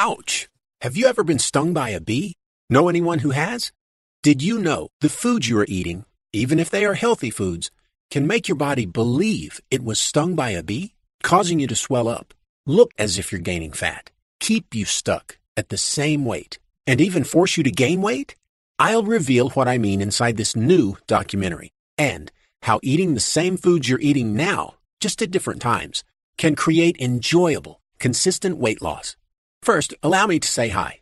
Ouch! Have you ever been stung by a bee? Know anyone who has? Did you know the foods you are eating, even if they are healthy foods, can make your body believe it was stung by a bee, causing you to swell up, look as if you're gaining fat, keep you stuck at the same weight, and even force you to gain weight? I'll reveal what I mean inside this new documentary and how eating the same foods you're eating now, just at different times, can create enjoyable, consistent weight loss. First, allow me to say hi.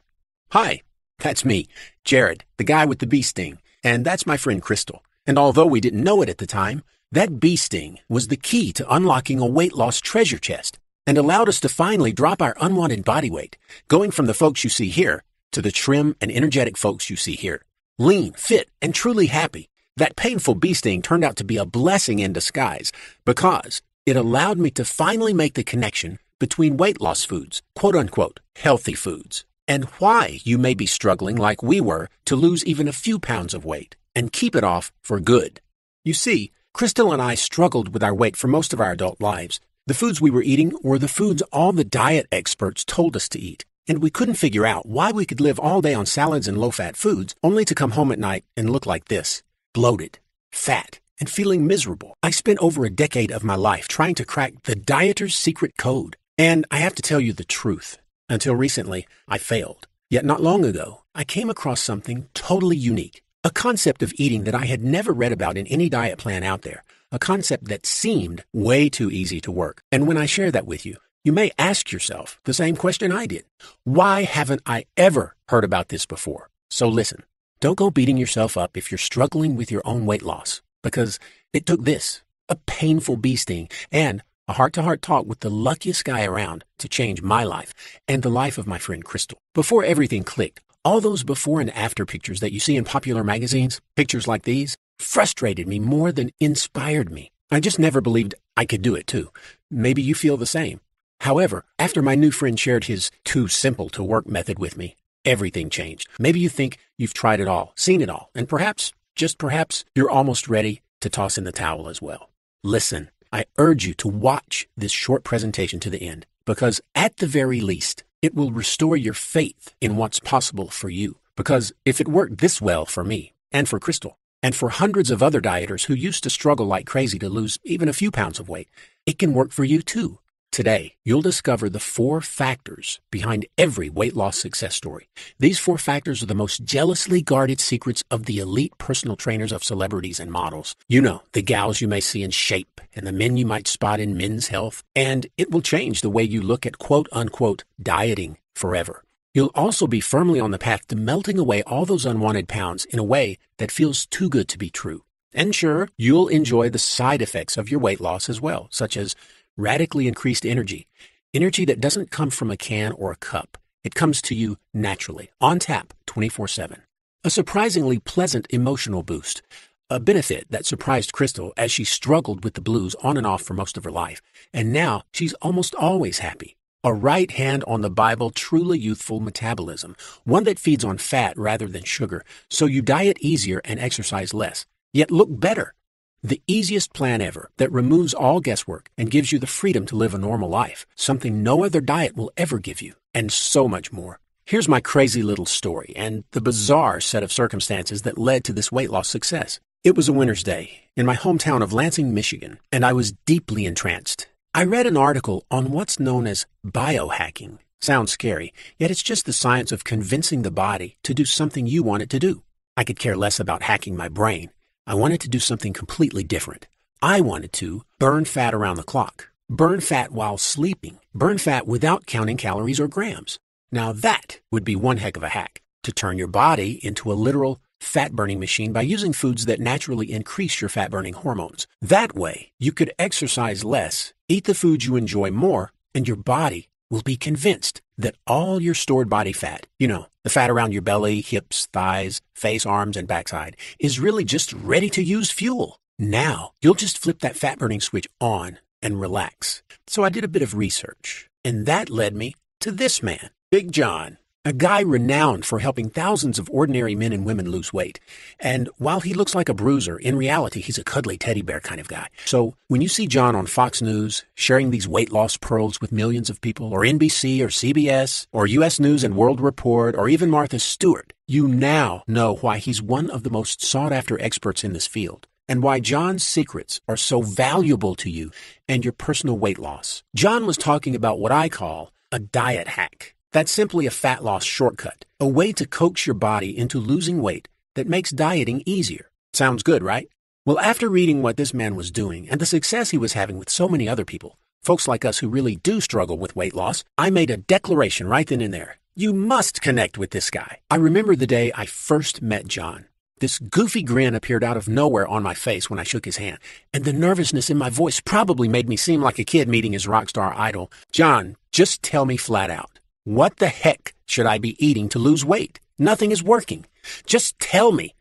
Hi, that's me, Jared, the guy with the bee sting, and that's my friend Crystal. And although we didn't know it at the time, that bee sting was the key to unlocking a weight loss treasure chest and allowed us to finally drop our unwanted body weight, going from the folks you see here to the trim and energetic folks you see here. Lean, fit, and truly happy. That painful bee sting turned out to be a blessing in disguise because it allowed me to finally make the connection between weight loss foods, quote unquote, healthy foods, and why you may be struggling like we were to lose even a few pounds of weight and keep it off for good. You see, Crystal and I struggled with our weight for most of our adult lives. The foods we were eating were the foods all the diet experts told us to eat, and we couldn't figure out why we could live all day on salads and low fat foods only to come home at night and look like this bloated, fat, and feeling miserable. I spent over a decade of my life trying to crack the dieter's secret code and I have to tell you the truth. Until recently, I failed. Yet not long ago, I came across something totally unique a concept of eating that I had never read about in any diet plan out there, a concept that seemed way too easy to work. And when I share that with you, you may ask yourself the same question I did Why haven't I ever heard about this before? So listen, don't go beating yourself up if you're struggling with your own weight loss, because it took this a painful bee sting and a heart to heart talk with the luckiest guy around to change my life and the life of my friend Crystal. Before everything clicked, all those before and after pictures that you see in popular magazines, pictures like these, frustrated me more than inspired me. I just never believed I could do it too. Maybe you feel the same. However, after my new friend shared his too simple to work method with me, everything changed. Maybe you think you've tried it all, seen it all, and perhaps, just perhaps, you're almost ready to toss in the towel as well. Listen I urge you to watch this short presentation to the end because, at the very least, it will restore your faith in what's possible for you. Because if it worked this well for me and for Crystal and for hundreds of other dieters who used to struggle like crazy to lose even a few pounds of weight, it can work for you too. Today, you'll discover the four factors behind every weight loss success story. These four factors are the most jealously guarded secrets of the elite personal trainers of celebrities and models. You know, the gals you may see in shape and the men you might spot in men's health, and it will change the way you look at quote unquote dieting forever. You'll also be firmly on the path to melting away all those unwanted pounds in a way that feels too good to be true. And sure, you'll enjoy the side effects of your weight loss as well, such as radically increased energy, energy that doesn't come from a can or a cup. It comes to you naturally, on tap 24 7. A surprisingly pleasant emotional boost, a benefit that surprised Crystal as she struggled with the blues on and off for most of her life. And now she's almost always happy. A right hand on the Bible, truly youthful metabolism, one that feeds on fat rather than sugar, so you diet easier and exercise less, yet look better the easiest plan ever that removes all guesswork and gives you the freedom to live a normal life, something no other diet will ever give you, and so much more. Here's my crazy little story and the bizarre set of circumstances that led to this weight loss success. It was a winter's day in my hometown of Lansing, Michigan, and I was deeply entranced. I read an article on what's known as biohacking. Sounds scary, yet it's just the science of convincing the body to do something you want it to do. I could care less about hacking my brain I wanted to do something completely different. I wanted to burn fat around the clock, burn fat while sleeping, burn fat without counting calories or grams. Now that would be one heck of a hack to turn your body into a literal fat burning machine by using foods that naturally increase your fat burning hormones. That way, you could exercise less, eat the foods you enjoy more, and your body will be convinced that all your stored body fat, you know, the fat around your belly, hips, thighs, face, arms, and backside, is really just ready to use fuel. Now, you'll just flip that fat burning switch on and relax. So I did a bit of research, and that led me to this man, Big John a guy renowned for helping thousands of ordinary men and women lose weight. And while he looks like a bruiser, in reality, he's a cuddly teddy bear kind of guy. So when you see John on Fox News sharing these weight loss pearls with millions of people, or NBC or CBS or U.S. News and World Report or even Martha Stewart, you now know why he's one of the most sought after experts in this field and why John's secrets are so valuable to you and your personal weight loss. John was talking about what I call a diet hack. That's simply a fat loss shortcut, a way to coax your body into losing weight that makes dieting easier. Sounds good, right? Well, after reading what this man was doing and the success he was having with so many other people, folks like us who really do struggle with weight loss, I made a declaration right then and there. You must connect with this guy. I remember the day I first met John. This goofy grin appeared out of nowhere on my face when I shook his hand, and the nervousness in my voice probably made me seem like a kid meeting his rock star idol. John, just tell me flat out. What the heck should I be eating to lose weight? Nothing is working. Just tell me.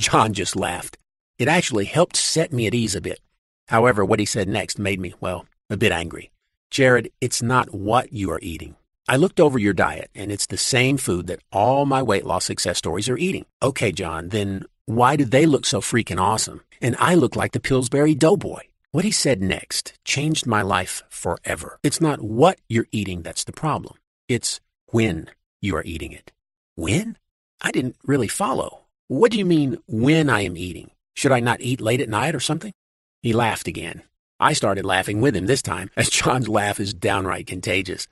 John just laughed. It actually helped set me at ease a bit. However, what he said next made me, well, a bit angry. Jared, it's not what you are eating. I looked over your diet, and it's the same food that all my weight loss success stories are eating. Okay, John, then why do they look so freaking awesome? And I look like the Pillsbury Doughboy. What he said next changed my life forever. It's not what you're eating that's the problem. It's when you are eating it. When? I didn't really follow. What do you mean when I am eating? Should I not eat late at night or something? He laughed again. I started laughing with him this time, as John's laugh is downright contagious.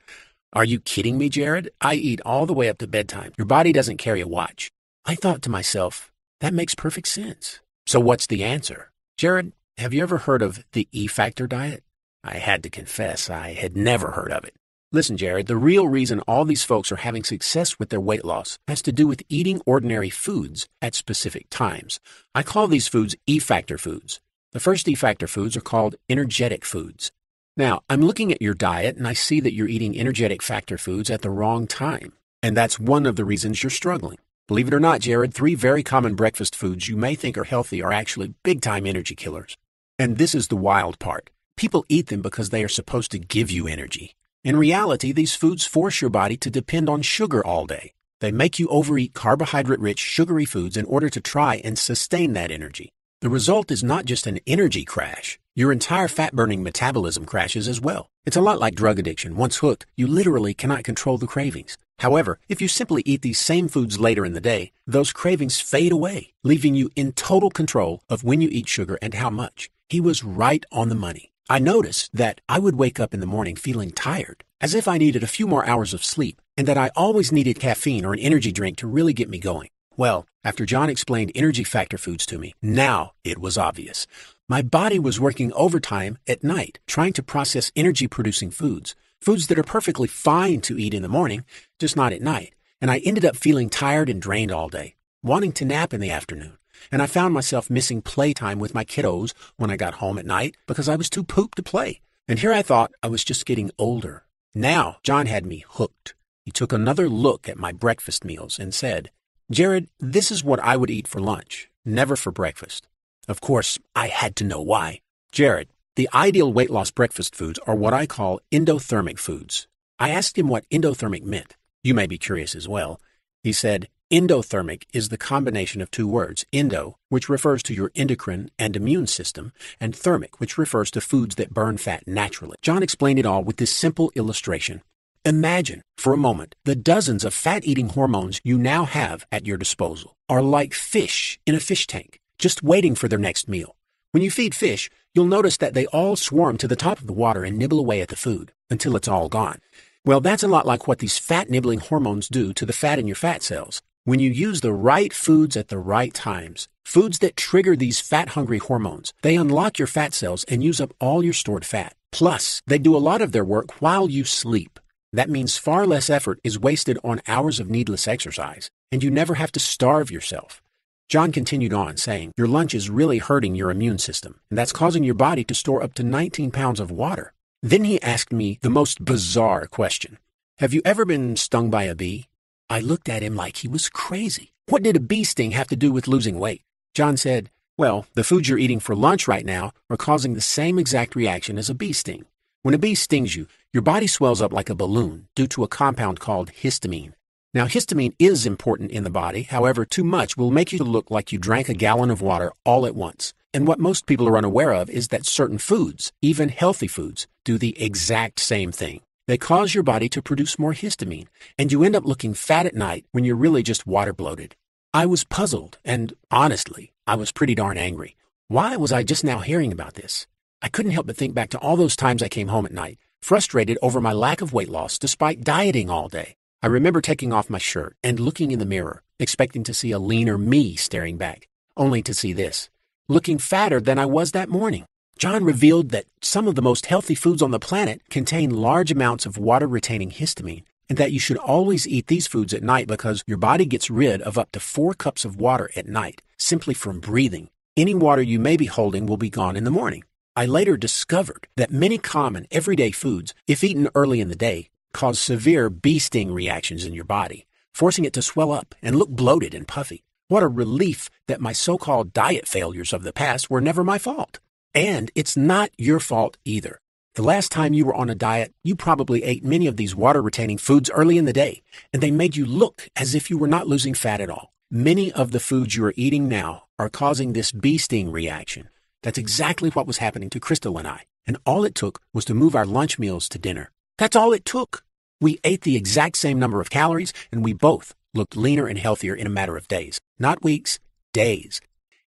Are you kidding me, Jared? I eat all the way up to bedtime. Your body doesn't carry a watch. I thought to myself, that makes perfect sense. So what's the answer? Jared, have you ever heard of the E Factor diet? I had to confess I had never heard of it. Listen, Jared, the real reason all these folks are having success with their weight loss has to do with eating ordinary foods at specific times. I call these foods E factor foods. The first E factor foods are called energetic foods. Now, I'm looking at your diet and I see that you're eating energetic factor foods at the wrong time. And that's one of the reasons you're struggling. Believe it or not, Jared, three very common breakfast foods you may think are healthy are actually big time energy killers. And this is the wild part people eat them because they are supposed to give you energy. In reality, these foods force your body to depend on sugar all day. They make you overeat carbohydrate rich, sugary foods in order to try and sustain that energy. The result is not just an energy crash, your entire fat burning metabolism crashes as well. It's a lot like drug addiction. Once hooked, you literally cannot control the cravings. However, if you simply eat these same foods later in the day, those cravings fade away, leaving you in total control of when you eat sugar and how much. He was right on the money. I noticed that I would wake up in the morning feeling tired, as if I needed a few more hours of sleep, and that I always needed caffeine or an energy drink to really get me going. Well, after John explained energy factor foods to me, now it was obvious. My body was working overtime at night, trying to process energy producing foods, foods that are perfectly fine to eat in the morning, just not at night. And I ended up feeling tired and drained all day, wanting to nap in the afternoon and I found myself missing playtime with my kiddos when I got home at night because I was too pooped to play. And here I thought I was just getting older. Now John had me hooked. He took another look at my breakfast meals and said, Jared, this is what I would eat for lunch, never for breakfast. Of course, I had to know why. Jared, the ideal weight loss breakfast foods are what I call endothermic foods. I asked him what endothermic meant. You may be curious as well. He said, Endothermic is the combination of two words, endo, which refers to your endocrine and immune system, and thermic, which refers to foods that burn fat naturally. John explained it all with this simple illustration. Imagine, for a moment, the dozens of fat eating hormones you now have at your disposal are like fish in a fish tank, just waiting for their next meal. When you feed fish, you'll notice that they all swarm to the top of the water and nibble away at the food until it's all gone. Well, that's a lot like what these fat nibbling hormones do to the fat in your fat cells. When you use the right foods at the right times, foods that trigger these fat hungry hormones, they unlock your fat cells and use up all your stored fat. Plus, they do a lot of their work while you sleep. That means far less effort is wasted on hours of needless exercise, and you never have to starve yourself. John continued on, saying, Your lunch is really hurting your immune system, and that's causing your body to store up to 19 pounds of water. Then he asked me the most bizarre question Have you ever been stung by a bee? I looked at him like he was crazy. What did a bee sting have to do with losing weight? John said, Well, the foods you're eating for lunch right now are causing the same exact reaction as a bee sting. When a bee stings you, your body swells up like a balloon due to a compound called histamine. Now, histamine is important in the body. However, too much will make you look like you drank a gallon of water all at once. And what most people are unaware of is that certain foods, even healthy foods, do the exact same thing. They cause your body to produce more histamine, and you end up looking fat at night when you're really just water bloated. I was puzzled, and honestly, I was pretty darn angry. Why was I just now hearing about this? I couldn't help but think back to all those times I came home at night, frustrated over my lack of weight loss despite dieting all day. I remember taking off my shirt and looking in the mirror, expecting to see a leaner me staring back, only to see this, looking fatter than I was that morning. John revealed that some of the most healthy foods on the planet contain large amounts of water retaining histamine, and that you should always eat these foods at night because your body gets rid of up to four cups of water at night simply from breathing. Any water you may be holding will be gone in the morning. I later discovered that many common everyday foods, if eaten early in the day, cause severe bee sting reactions in your body, forcing it to swell up and look bloated and puffy. What a relief that my so called diet failures of the past were never my fault. And it's not your fault either. The last time you were on a diet, you probably ate many of these water retaining foods early in the day, and they made you look as if you were not losing fat at all. Many of the foods you are eating now are causing this bee sting reaction. That's exactly what was happening to Crystal and I, and all it took was to move our lunch meals to dinner. That's all it took. We ate the exact same number of calories, and we both looked leaner and healthier in a matter of days, not weeks, days.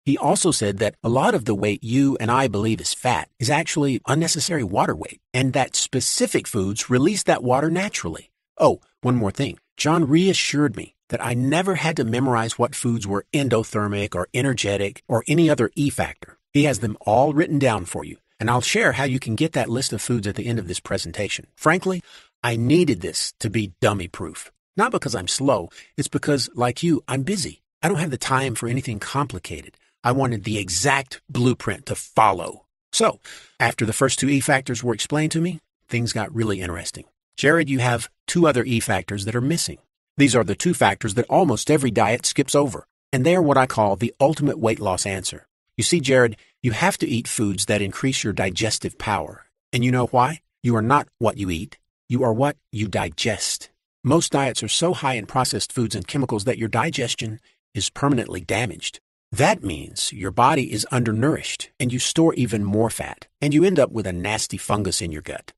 He also said that a lot of the weight you and I believe is fat is actually unnecessary water weight, and that specific foods release that water naturally. Oh, one more thing. John reassured me that I never had to memorize what foods were endothermic or energetic or any other E factor. He has them all written down for you, and I'll share how you can get that list of foods at the end of this presentation. Frankly, I needed this to be dummy proof. Not because I'm slow, it's because, like you, I'm busy. I don't have the time for anything complicated. I wanted the exact blueprint to follow. So, after the first two E factors were explained to me, things got really interesting. Jared, you have two other E factors that are missing. These are the two factors that almost every diet skips over, and they are what I call the ultimate weight loss answer. You see, Jared, you have to eat foods that increase your digestive power. And you know why? You are not what you eat, you are what you digest. Most diets are so high in processed foods and chemicals that your digestion is permanently damaged. That means your body is undernourished and you store even more fat and you end up with a nasty fungus in your gut.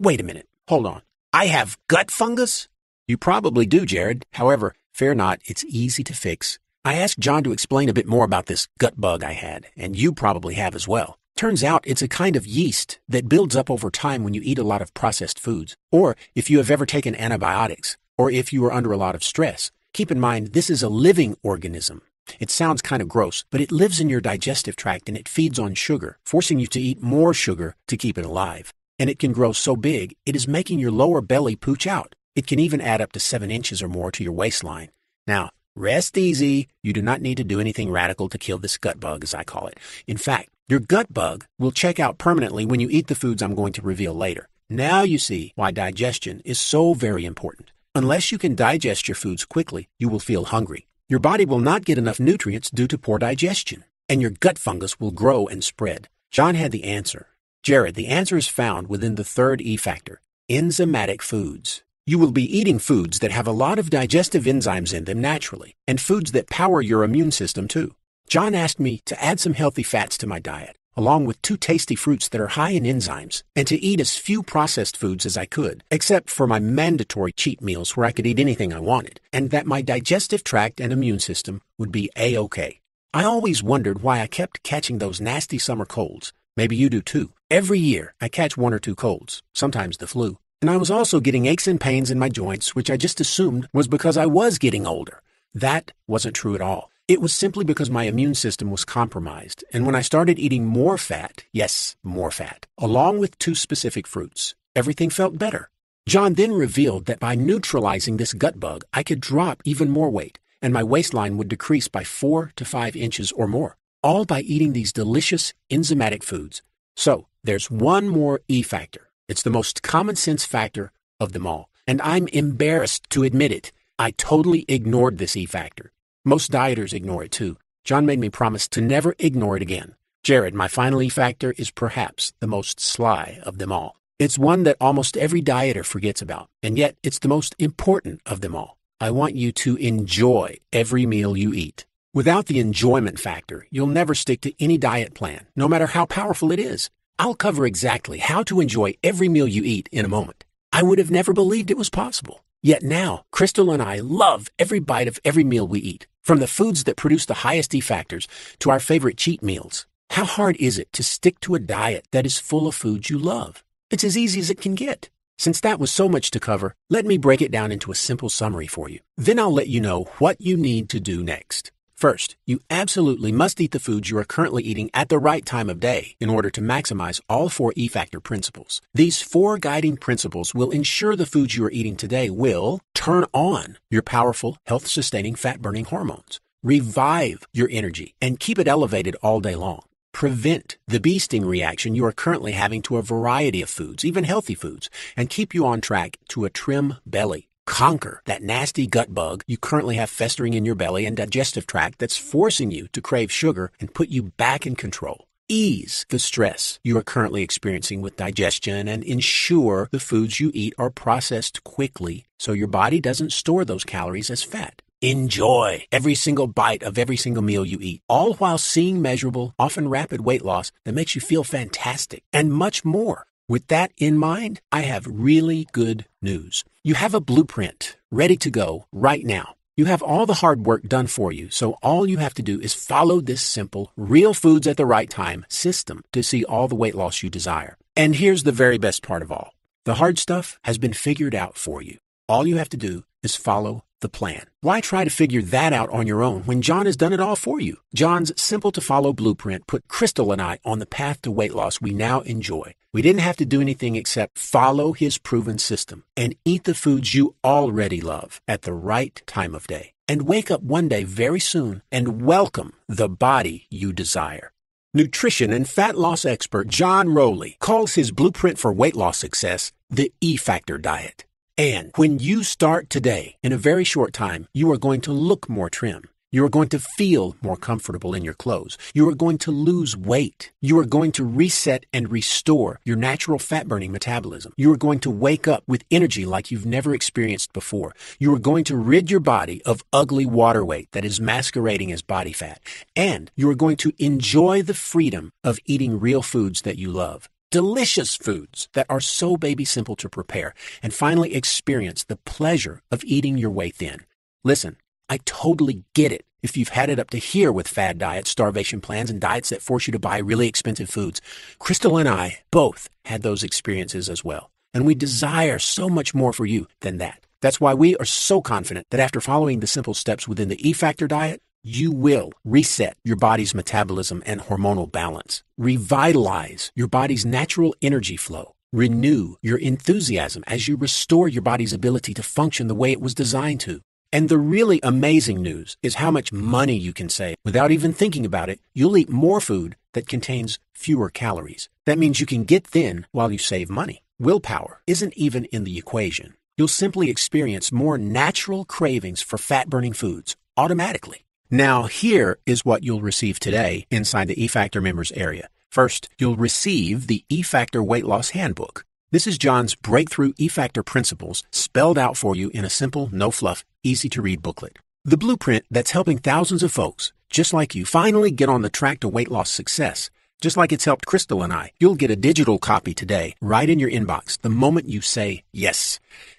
Wait a minute. Hold on. I have gut fungus? You probably do, Jared. However, fear not, it's easy to fix. I asked John to explain a bit more about this gut bug I had, and you probably have as well. Turns out it's a kind of yeast that builds up over time when you eat a lot of processed foods, or if you have ever taken antibiotics, or if you are under a lot of stress. Keep in mind, this is a living organism. It sounds kind of gross, but it lives in your digestive tract and it feeds on sugar, forcing you to eat more sugar to keep it alive. And it can grow so big, it is making your lower belly pooch out. It can even add up to 7 inches or more to your waistline. Now, rest easy. You do not need to do anything radical to kill this gut bug, as I call it. In fact, your gut bug will check out permanently when you eat the foods I'm going to reveal later. Now you see why digestion is so very important. Unless you can digest your foods quickly, you will feel hungry. Your body will not get enough nutrients due to poor digestion, and your gut fungus will grow and spread. John had the answer. Jared, the answer is found within the third E factor, enzymatic foods. You will be eating foods that have a lot of digestive enzymes in them naturally, and foods that power your immune system too. John asked me to add some healthy fats to my diet along with two tasty fruits that are high in enzymes, and to eat as few processed foods as I could, except for my mandatory cheat meals where I could eat anything I wanted, and that my digestive tract and immune system would be A-OK. I always wondered why I kept catching those nasty summer colds. Maybe you do too. Every year, I catch one or two colds, sometimes the flu. And I was also getting aches and pains in my joints, which I just assumed was because I was getting older. That wasn't true at all. It was simply because my immune system was compromised, and when I started eating more fat, yes, more fat, along with two specific fruits, everything felt better. John then revealed that by neutralizing this gut bug, I could drop even more weight, and my waistline would decrease by four to five inches or more, all by eating these delicious enzymatic foods. So, there's one more E factor. It's the most common sense factor of them all, and I'm embarrassed to admit it. I totally ignored this E factor. Most dieters ignore it too. John made me promise to never ignore it again. Jared, my final E factor is perhaps the most sly of them all. It's one that almost every dieter forgets about, and yet it's the most important of them all. I want you to enjoy every meal you eat. Without the enjoyment factor, you'll never stick to any diet plan, no matter how powerful it is. I'll cover exactly how to enjoy every meal you eat in a moment. I would have never believed it was possible. Yet now, Crystal and I love every bite of every meal we eat. From the foods that produce the highest E factors to our favorite cheat meals, how hard is it to stick to a diet that is full of foods you love? It's as easy as it can get. Since that was so much to cover, let me break it down into a simple summary for you. Then I'll let you know what you need to do next. First, you absolutely must eat the foods you are currently eating at the right time of day in order to maximize all four E factor principles. These four guiding principles will ensure the foods you are eating today will turn on your powerful, health sustaining fat burning hormones, revive your energy, and keep it elevated all day long. Prevent the bee sting reaction you are currently having to a variety of foods, even healthy foods, and keep you on track to a trim belly conquer that nasty gut bug you currently have festering in your belly and digestive tract that's forcing you to crave sugar and put you back in control ease the stress you are currently experiencing with digestion and ensure the foods you eat are processed quickly so your body doesn't store those calories as fat. Enjoy every single bite of every single meal you eat, all while seeing measurable, often rapid weight loss that makes you feel fantastic and much more. With that in mind, I have really good news. You have a blueprint ready to go right now. You have all the hard work done for you, so all you have to do is follow this simple, real foods at the right time system to see all the weight loss you desire. And here's the very best part of all the hard stuff has been figured out for you. All you have to do is follow the plan. Why try to figure that out on your own when John has done it all for you? John's simple to follow blueprint put Crystal and I on the path to weight loss we now enjoy. We didn't have to do anything except follow his proven system and eat the foods you already love at the right time of day. And wake up one day very soon and welcome the body you desire. Nutrition and fat loss expert John Rowley calls his blueprint for weight loss success the E Factor diet. And when you start today, in a very short time, you are going to look more trim. You are going to feel more comfortable in your clothes. You are going to lose weight. You are going to reset and restore your natural fat burning metabolism. You are going to wake up with energy like you've never experienced before. You are going to rid your body of ugly water weight that is masquerading as body fat. And you are going to enjoy the freedom of eating real foods that you love delicious foods that are so baby simple to prepare, and finally experience the pleasure of eating your way thin. Listen, I totally get it if you've had it up to here with fad diets, starvation plans, and diets that force you to buy really expensive foods. Crystal and I both had those experiences as well, and we desire so much more for you than that. That's why we are so confident that after following the simple steps within the E Factor diet, you will reset your body's metabolism and hormonal balance, revitalize your body's natural energy flow, renew your enthusiasm as you restore your body's ability to function the way it was designed to. And the really amazing news is how much money you can save without even thinking about it. You'll eat more food that contains fewer calories. That means you can get thin while you save money. Willpower isn't even in the equation. You'll simply experience more natural cravings for fat burning foods automatically. Now here is what you'll receive today inside the eFactor members area. First, you'll receive the eFactor Weight Loss Handbook. This is John's breakthrough eFactor principles spelled out for you in a simple, no fluff, easy to read booklet. The blueprint that's helping thousands of folks, just like you, finally get on the track to weight loss success. Just like it's helped Crystal and I, you'll get a digital copy today, right in your inbox, the moment you say yes.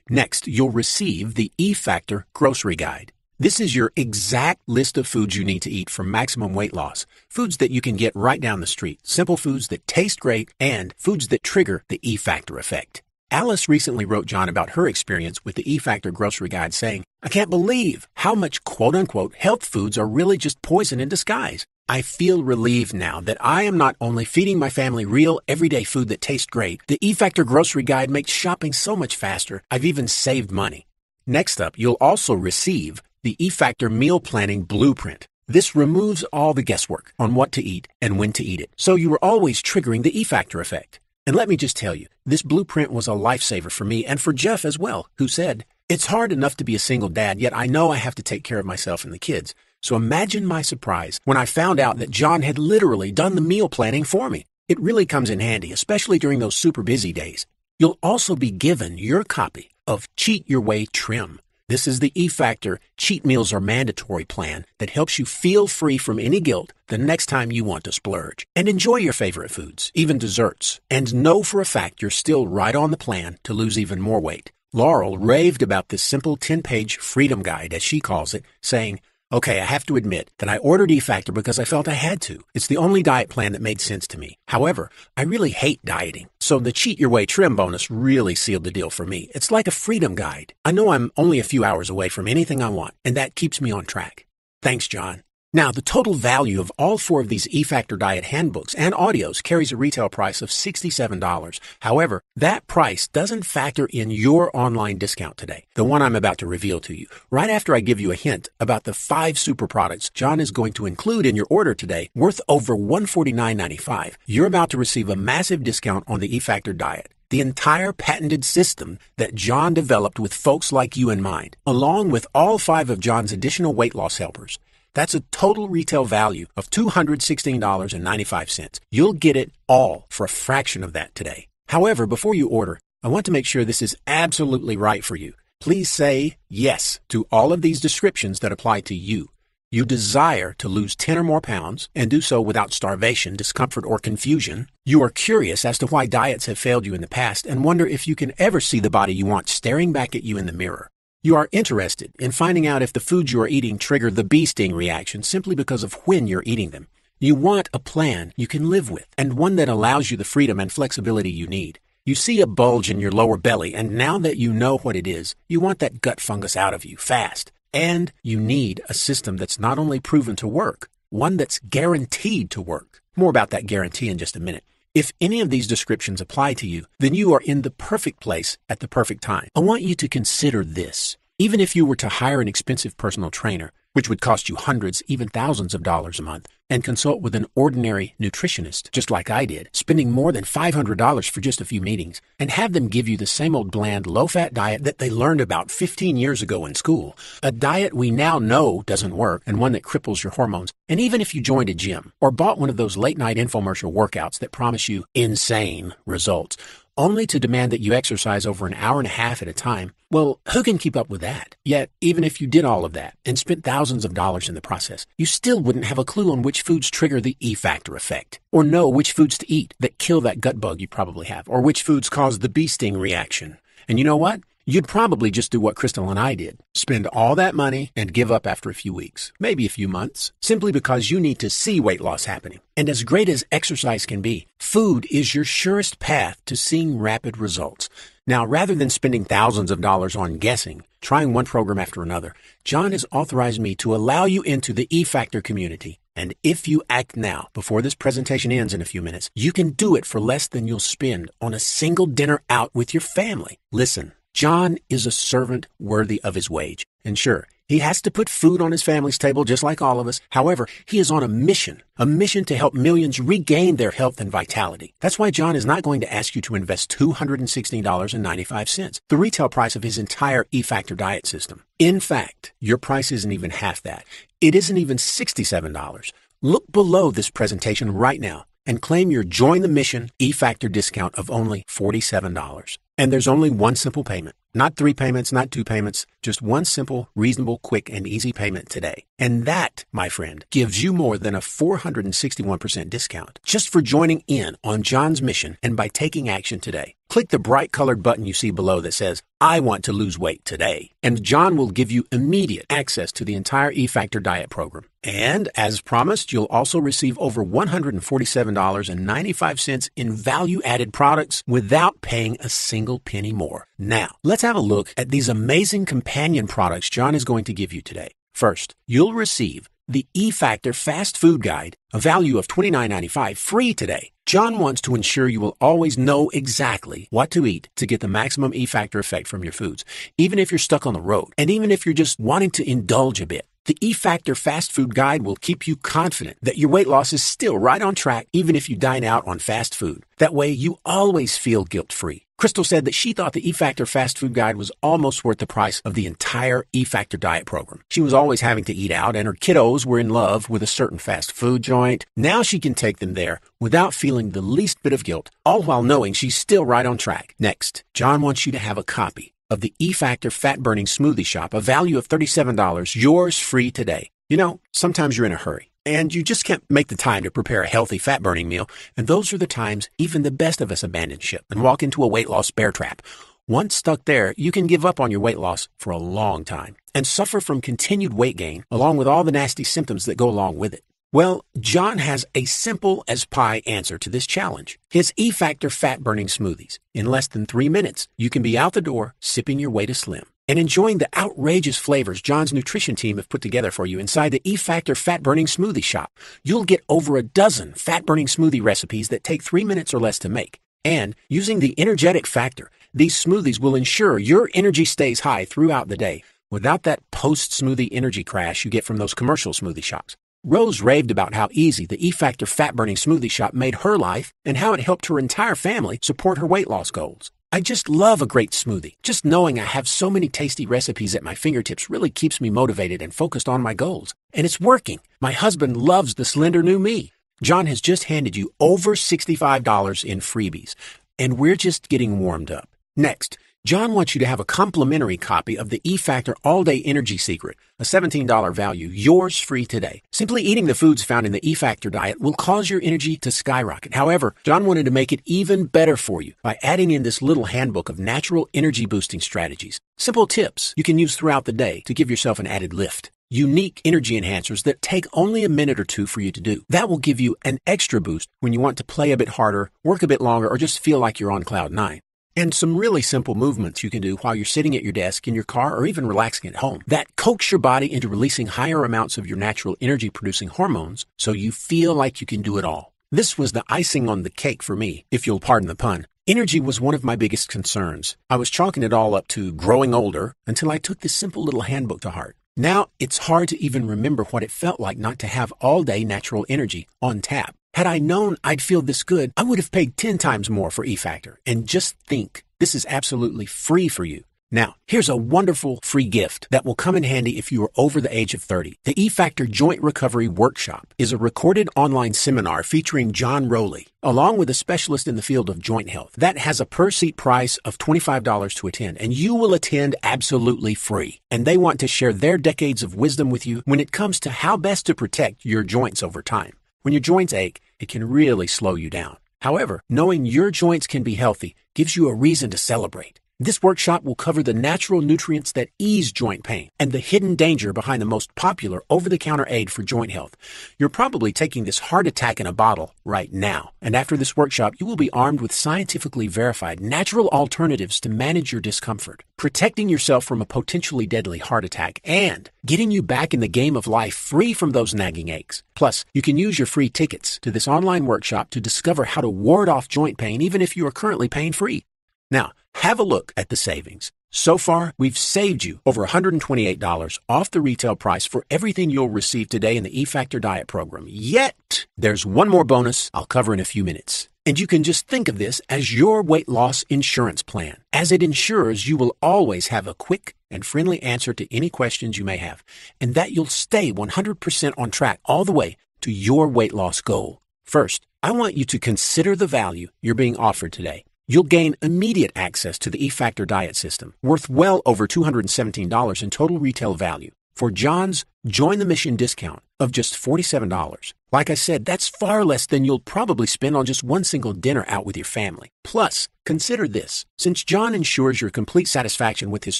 Next, you'll receive the eFactor Grocery Guide. This is your exact list of foods you need to eat for maximum weight loss. Foods that you can get right down the street, simple foods that taste great, and foods that trigger the E Factor effect. Alice recently wrote John about her experience with the E Factor grocery guide saying, I can't believe how much quote unquote health foods are really just poison in disguise. I feel relieved now that I am not only feeding my family real everyday food that tastes great, the E Factor grocery guide makes shopping so much faster, I've even saved money. Next up, you'll also receive the eFactor Meal Planning Blueprint. This removes all the guesswork on what to eat and when to eat it, so you are always triggering the eFactor effect. And let me just tell you, this blueprint was a lifesaver for me and for Jeff as well, who said, It's hard enough to be a single dad, yet I know I have to take care of myself and the kids. So imagine my surprise when I found out that John had literally done the meal planning for me. It really comes in handy, especially during those super busy days. You'll also be given your copy of Cheat Your Way Trim this is the E Factor Cheat Meals Are Mandatory plan that helps you feel free from any guilt the next time you want to splurge and enjoy your favorite foods, even desserts. And know for a fact you're still right on the plan to lose even more weight. Laurel raved about this simple 10 page freedom guide, as she calls it, saying, Okay, I have to admit that I ordered E Factor because I felt I had to. It's the only diet plan that made sense to me. However, I really hate dieting, so the Cheat Your Way trim bonus really sealed the deal for me. It's like a freedom guide. I know I'm only a few hours away from anything I want, and that keeps me on track. Thanks, John. Now, the total value of all four of these E-Factor Diet handbooks and audios carries a retail price of $67. However, that price doesn't factor in your online discount today, the one I'm about to reveal to you. Right after I give you a hint about the five super products John is going to include in your order today, worth over $149.95, you're about to receive a massive discount on the E-Factor Diet the entire patented system that John developed with folks like you in mind, along with all five of John's additional weight loss helpers. That's a total retail value of $216.95. You'll get it all for a fraction of that today. However, before you order, I want to make sure this is absolutely right for you. Please say yes to all of these descriptions that apply to you. You desire to lose 10 or more pounds and do so without starvation, discomfort, or confusion. You are curious as to why diets have failed you in the past and wonder if you can ever see the body you want staring back at you in the mirror. You are interested in finding out if the foods you are eating trigger the bee sting reaction simply because of when you're eating them. You want a plan you can live with and one that allows you the freedom and flexibility you need. You see a bulge in your lower belly, and now that you know what it is, you want that gut fungus out of you fast. And you need a system that's not only proven to work, one that's guaranteed to work. More about that guarantee in just a minute. If any of these descriptions apply to you, then you are in the perfect place at the perfect time. I want you to consider this. Even if you were to hire an expensive personal trainer, which would cost you hundreds, even thousands of dollars a month, and consult with an ordinary nutritionist, just like I did, spending more than $500 for just a few meetings, and have them give you the same old bland, low fat diet that they learned about 15 years ago in school, a diet we now know doesn't work and one that cripples your hormones. And even if you joined a gym or bought one of those late night infomercial workouts that promise you insane results, only to demand that you exercise over an hour and a half at a time, well, who can keep up with that? Yet, even if you did all of that and spent thousands of dollars in the process, you still wouldn't have a clue on which foods trigger the E factor effect, or know which foods to eat that kill that gut bug you probably have, or which foods cause the bee sting reaction. And you know what? You'd probably just do what Crystal and I did spend all that money and give up after a few weeks, maybe a few months, simply because you need to see weight loss happening. And as great as exercise can be, food is your surest path to seeing rapid results. Now, rather than spending thousands of dollars on guessing, trying one program after another, John has authorized me to allow you into the E Factor community. And if you act now, before this presentation ends in a few minutes, you can do it for less than you'll spend on a single dinner out with your family. Listen. John is a servant worthy of his wage. And sure, he has to put food on his family's table just like all of us. However, he is on a mission, a mission to help millions regain their health and vitality. That's why John is not going to ask you to invest $216.95, the retail price of his entire E-Factor diet system. In fact, your price isn't even half that. It isn't even $67. Look below this presentation right now and claim your Join the Mission E-Factor discount of only $47. And there's only one simple payment. Not three payments, not two payments, just one simple, reasonable, quick, and easy payment today. And that, my friend, gives you more than a 461% discount just for joining in on John's mission and by taking action today. Click the bright colored button you see below that says, I want to lose weight today. And John will give you immediate access to the entire E Factor diet program. And as promised, you'll also receive over $147.95 in value added products without paying a single penny more. Now, let's have a look at these amazing companion products John is going to give you today. First, you'll receive the E Factor Fast Food Guide, a value of $29.95 free today. John wants to ensure you will always know exactly what to eat to get the maximum E Factor effect from your foods, even if you're stuck on the road, and even if you're just wanting to indulge a bit. The E Factor Fast Food Guide will keep you confident that your weight loss is still right on track, even if you dine out on fast food. That way, you always feel guilt free Crystal said that she thought the E Factor fast food guide was almost worth the price of the entire E Factor diet program. She was always having to eat out, and her kiddos were in love with a certain fast food joint. Now she can take them there without feeling the least bit of guilt, all while knowing she's still right on track. Next, John wants you to have a copy of the E Factor Fat Burning Smoothie Shop, a value of $37, yours free today. You know, sometimes you're in a hurry. And you just can't make the time to prepare a healthy fat burning meal. And those are the times even the best of us abandon ship and walk into a weight loss bear trap. Once stuck there, you can give up on your weight loss for a long time and suffer from continued weight gain along with all the nasty symptoms that go along with it. Well, John has a simple as pie answer to this challenge. His E Factor fat burning smoothies. In less than three minutes, you can be out the door sipping your way to slim and enjoying the outrageous flavors John's nutrition team have put together for you inside the E Factor Fat Burning Smoothie Shop. You'll get over a dozen fat burning smoothie recipes that take three minutes or less to make. And using the energetic factor, these smoothies will ensure your energy stays high throughout the day without that post smoothie energy crash you get from those commercial smoothie shops. Rose raved about how easy the E Factor fat burning smoothie shop made her life and how it helped her entire family support her weight loss goals. I just love a great smoothie. Just knowing I have so many tasty recipes at my fingertips really keeps me motivated and focused on my goals. And it's working. My husband loves the slender new me. John has just handed you over $65 in freebies, and we're just getting warmed up. Next, John wants you to have a complimentary copy of the E-Factor All-Day Energy Secret, a $17 value, yours free today. Simply eating the foods found in the E-Factor diet will cause your energy to skyrocket. However, John wanted to make it even better for you by adding in this little handbook of natural energy boosting strategies. Simple tips you can use throughout the day to give yourself an added lift unique energy enhancers that take only a minute or two for you to do. That will give you an extra boost when you want to play a bit harder, work a bit longer, or just feel like you're on cloud nine and some really simple movements you can do while you're sitting at your desk, in your car, or even relaxing at home that coax your body into releasing higher amounts of your natural energy producing hormones so you feel like you can do it all. This was the icing on the cake for me, if you'll pardon the pun. Energy was one of my biggest concerns. I was chalking it all up to growing older until I took this simple little handbook to heart. Now it's hard to even remember what it felt like not to have all day natural energy on tap. Had I known I'd feel this good, I would have paid 10 times more for eFactor. And just think, this is absolutely free for you. Now, here's a wonderful free gift that will come in handy if you are over the age of 30. The eFactor Joint Recovery Workshop is a recorded online seminar featuring John Rowley, along with a specialist in the field of joint health that has a per seat price of $25 to attend, and you will attend absolutely free. And they want to share their decades of wisdom with you when it comes to how best to protect your joints over time. When your joints ache, it can really slow you down. However, knowing your joints can be healthy gives you a reason to celebrate. This workshop will cover the natural nutrients that ease joint pain and the hidden danger behind the most popular over the counter aid for joint health. You're probably taking this heart attack in a bottle right now. And after this workshop, you will be armed with scientifically verified natural alternatives to manage your discomfort, protecting yourself from a potentially deadly heart attack, and getting you back in the game of life free from those nagging aches. Plus, you can use your free tickets to this online workshop to discover how to ward off joint pain even if you are currently pain free. Now, have a look at the savings. So far, we've saved you over $128 off the retail price for everything you'll receive today in the E-Factor Diet Program. Yet, there's one more bonus I'll cover in a few minutes. And you can just think of this as your weight loss insurance plan, as it ensures you will always have a quick and friendly answer to any questions you may have, and that you'll stay 100% on track all the way to your weight loss goal. First, I want you to consider the value you're being offered today you'll gain immediate access to the eFactor diet system, worth well over $217 in total retail value. For John's Join the Mission discount of just $47. Like I said, that's far less than you'll probably spend on just one single dinner out with your family. Plus, consider this since John ensures your complete satisfaction with his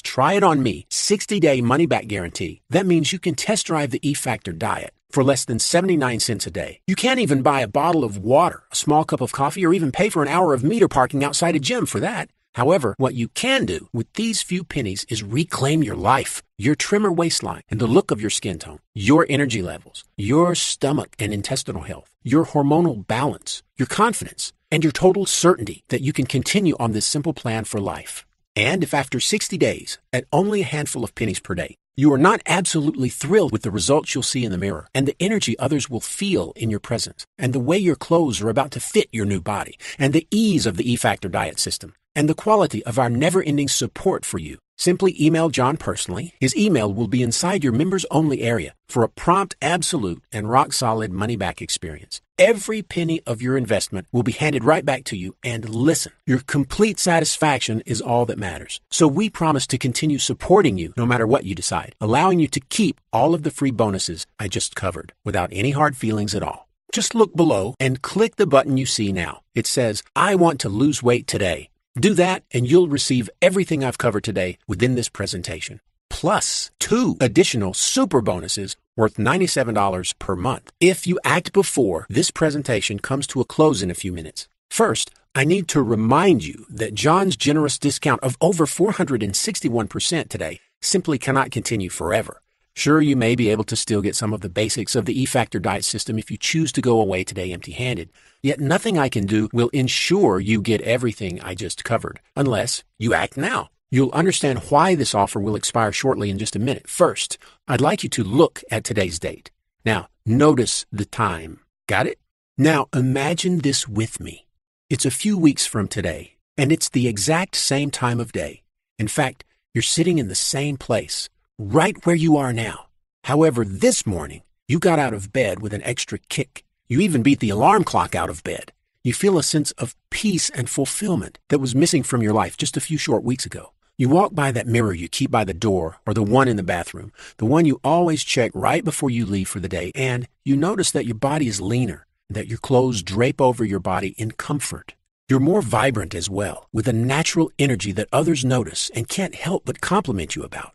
Try It On Me 60 day money back guarantee, that means you can test drive the E Factor diet for less than 79 cents a day. You can't even buy a bottle of water, a small cup of coffee, or even pay for an hour of meter parking outside a gym for that. However, what you can do with these few pennies is reclaim your life, your trimmer waistline, and the look of your skin tone, your energy levels, your stomach and intestinal health, your hormonal balance, your confidence, and your total certainty that you can continue on this simple plan for life. And if after 60 days, at only a handful of pennies per day, you are not absolutely thrilled with the results you'll see in the mirror and the energy others will feel in your presence and the way your clothes are about to fit your new body and the ease of the E Factor diet system and the quality of our never-ending support for you. Simply email John personally. His email will be inside your members only area for a prompt, absolute, and rock solid money back experience. Every penny of your investment will be handed right back to you. And listen, your complete satisfaction is all that matters. So we promise to continue supporting you no matter what you decide, allowing you to keep all of the free bonuses I just covered without any hard feelings at all. Just look below and click the button you see now. It says, I want to lose weight today. Do that and you'll receive everything I've covered today within this presentation, plus two additional super bonuses worth $97 per month if you act before this presentation comes to a close in a few minutes. First, I need to remind you that John's generous discount of over 461% today simply cannot continue forever. Sure, you may be able to still get some of the basics of the E-Factor diet system if you choose to go away today empty-handed. Yet nothing I can do will ensure you get everything I just covered, unless you act now. You'll understand why this offer will expire shortly in just a minute. First, I'd like you to look at today's date. Now, notice the time. Got it? Now, imagine this with me. It's a few weeks from today, and it's the exact same time of day. In fact, you're sitting in the same place right where you are now. However, this morning, you got out of bed with an extra kick. You even beat the alarm clock out of bed. You feel a sense of peace and fulfillment that was missing from your life just a few short weeks ago. You walk by that mirror you keep by the door or the one in the bathroom, the one you always check right before you leave for the day, and you notice that your body is leaner, that your clothes drape over your body in comfort. You're more vibrant as well, with a natural energy that others notice and can't help but compliment you about.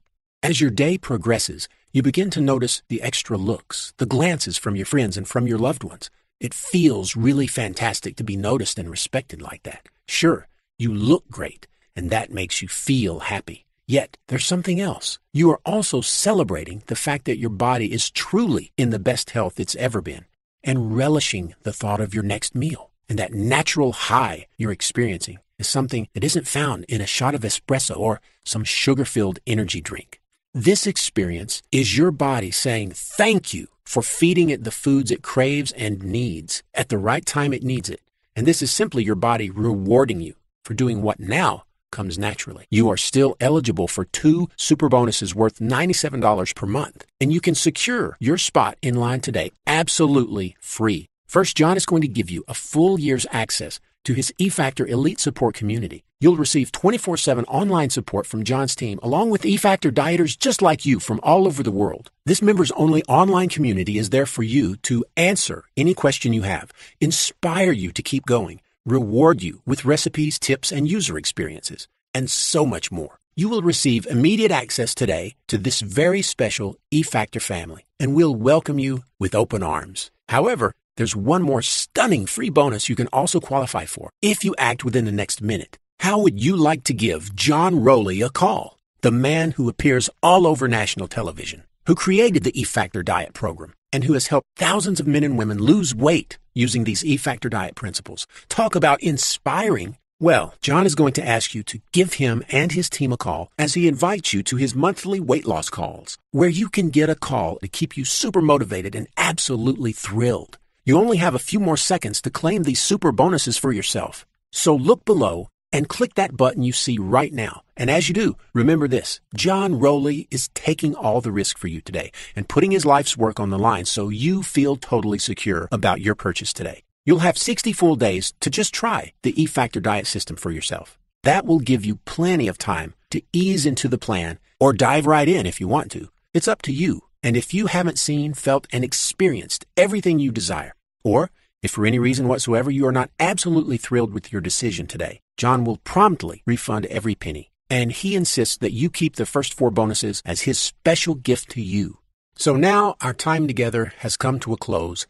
As your day progresses, you begin to notice the extra looks, the glances from your friends and from your loved ones. It feels really fantastic to be noticed and respected like that. Sure, you look great, and that makes you feel happy. Yet, there's something else. You are also celebrating the fact that your body is truly in the best health it's ever been and relishing the thought of your next meal. And that natural high you're experiencing is something that isn't found in a shot of espresso or some sugar filled energy drink. This experience is your body saying thank you for feeding it the foods it craves and needs at the right time it needs it. And this is simply your body rewarding you for doing what now comes naturally. You are still eligible for two super bonuses worth $97 per month, and you can secure your spot in line today absolutely free. First John is going to give you a full year's access to his eFactor Elite Support Community You'll receive 24 7 online support from John's team, along with eFactor dieters just like you from all over the world. This members only online community is there for you to answer any question you have, inspire you to keep going, reward you with recipes, tips, and user experiences, and so much more. You will receive immediate access today to this very special eFactor family, and we'll welcome you with open arms. However, there's one more stunning free bonus you can also qualify for if you act within the next minute. How would you like to give John Rowley a call? The man who appears all over national television, who created the E Factor Diet program, and who has helped thousands of men and women lose weight using these E Factor Diet principles. Talk about inspiring. Well, John is going to ask you to give him and his team a call as he invites you to his monthly weight loss calls, where you can get a call to keep you super motivated and absolutely thrilled. You only have a few more seconds to claim these super bonuses for yourself. So look below and click that button you see right now. And as you do, remember this John Rowley is taking all the risk for you today and putting his life's work on the line so you feel totally secure about your purchase today. You'll have 60 full days to just try the E Factor diet system for yourself. That will give you plenty of time to ease into the plan or dive right in if you want to. It's up to you. And if you haven't seen, felt, and experienced everything you desire, or if for any reason whatsoever you are not absolutely thrilled with your decision today, John will promptly refund every penny. And he insists that you keep the first four bonuses as his special gift to you. So now our time together has come to a close,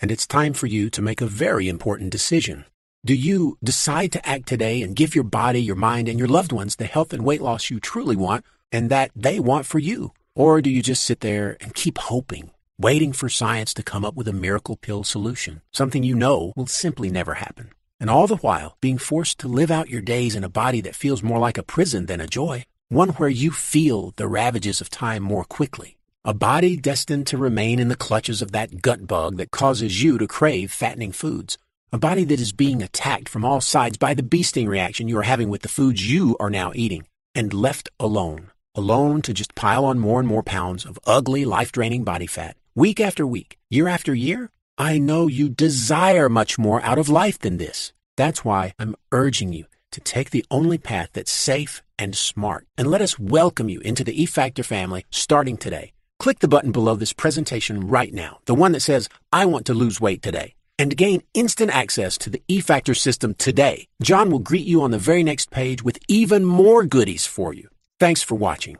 and it's time for you to make a very important decision. Do you decide to act today and give your body, your mind, and your loved ones the health and weight loss you truly want and that they want for you? Or do you just sit there and keep hoping? waiting for science to come up with a miracle pill solution, something you know will simply never happen. And all the while, being forced to live out your days in a body that feels more like a prison than a joy, one where you feel the ravages of time more quickly. A body destined to remain in the clutches of that gut bug that causes you to crave fattening foods. A body that is being attacked from all sides by the beasting sting reaction you are having with the foods you are now eating, and left alone. Alone to just pile on more and more pounds of ugly, life draining body fat week after week, year after year, I know you desire much more out of life than this. That's why I'm urging you to take the only path that's safe and smart, and let us welcome you into the E-Factor family starting today. Click the button below this presentation right now, the one that says, I want to lose weight today, and gain instant access to the E-Factor system today. John will greet you on the very next page with even more goodies for you. Thanks for watching.